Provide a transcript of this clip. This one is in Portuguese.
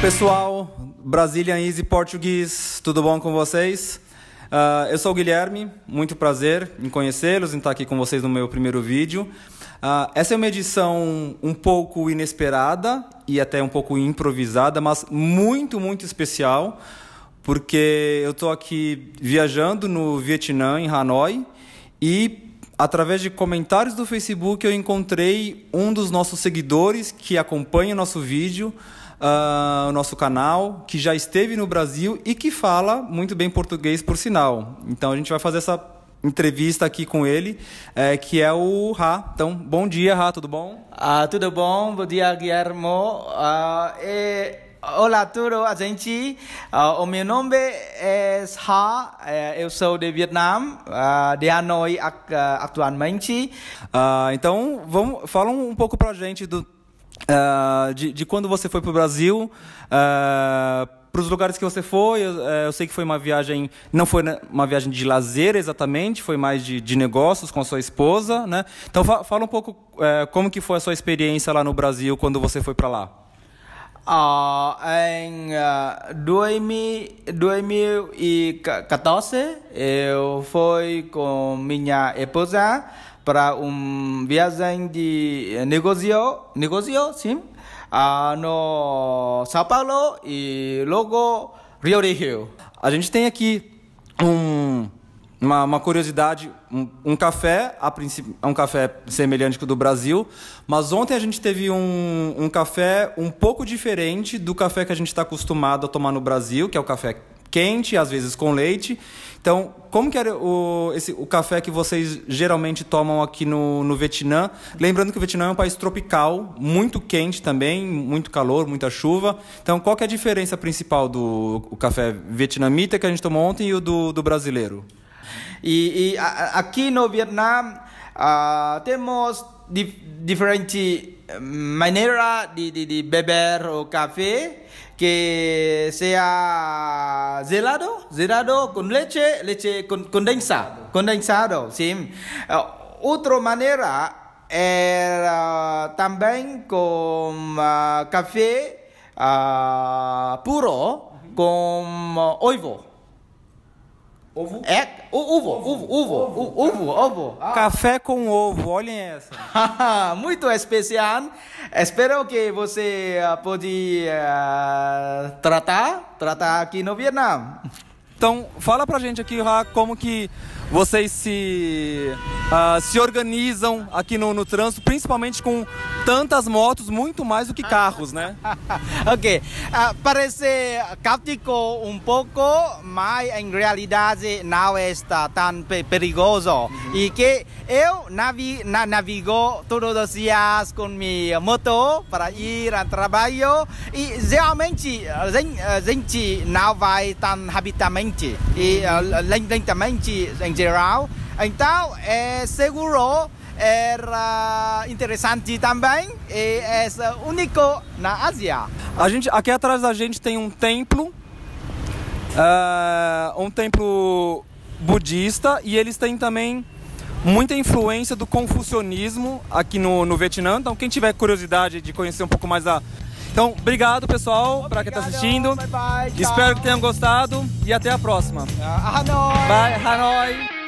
Pessoal, Brazilian Easy Português, tudo bom com vocês? Uh, eu sou o Guilherme, muito prazer em conhecê-los, em estar aqui com vocês no meu primeiro vídeo. Uh, essa é uma edição um pouco inesperada e até um pouco improvisada, mas muito, muito especial, porque eu estou aqui viajando no Vietnã, em Hanoi, e Através de comentários do Facebook, eu encontrei um dos nossos seguidores que acompanha o nosso vídeo, uh, o nosso canal, que já esteve no Brasil e que fala muito bem português, por sinal. Então a gente vai fazer essa entrevista aqui com ele, é, que é o Ra. Então, bom dia, Ra, tudo bom? Ah, tudo bom, bom dia, Guilhermo. Ah, é... Olá, tudo, a gente. Uh, o meu nome é Ha, eh, eu sou de Vietnã, uh, de Hanoi uh, atualmente. Uh, então, vamos, fala um pouco a gente do, uh, de, de, quando você foi para o Brasil, uh, para os lugares que você foi. Eu, eh, eu, sei que foi uma viagem, não foi né, uma viagem de lazer exatamente, foi mais de, de negócios com a sua esposa, né? Então, fa, fala um pouco eh, como que foi a sua experiência lá no Brasil quando você foi para lá ở anh eu fui com minha esposa para um viagem de negócio negócio sim no São Paulo e logo Rio de Janeiro. A gente tem aqui um uma, uma curiosidade, um, um café, a princípio, é um café semelhante ao do Brasil, mas ontem a gente teve um, um café um pouco diferente do café que a gente está acostumado a tomar no Brasil, que é o café quente, às vezes com leite. Então, como que era o, esse, o café que vocês geralmente tomam aqui no, no Vietnã? Lembrando que o Vietnã é um país tropical, muito quente também, muito calor, muita chuva. Então, qual que é a diferença principal do o café vietnamita que a gente tomou ontem e o do, do brasileiro? Y, aquí en Vietnam ah, tenemos diferentes mm, maneras de, beber o café que sea gelado, gelado con leche, leche con, condensado, condensado, sí. Ah, otra manera era también con ah, café puro con oivo. Ovo? É, ovo, ovo, ovo, ovo. Ah. ovo. Café com ovo, olhem essa. Muito especial. Espero que você pode uh, tratar, tratar aqui no Vietnã. Então, fala pra gente aqui, Ra, como que vocês se, uh, se organizam aqui no, no trânsito, principalmente com tantas motos, muito mais do que carros, né? ok. Uh, parece cáptico um pouco, mas em realidade não está tão perigoso. Uhum. E que eu navi na navigo todos os dias com minha moto para ir ao trabalho e realmente a gente não vai tão rapidamente e chỉ y, uh, lên lên geral, anh é seguro era interessante também e é único na Ásia. A gente aqui atrás da gente tem um templo, uh, um templo budista e eles têm também muita influência do confucionismo aqui no, no Vietnã. Então quem tiver curiosidade de conhecer um pouco mais da então, obrigado pessoal para quem está assistindo. Bye bye, Espero que tenham gostado e até a próxima. Ah, Hanoi! Bye, Hanoi!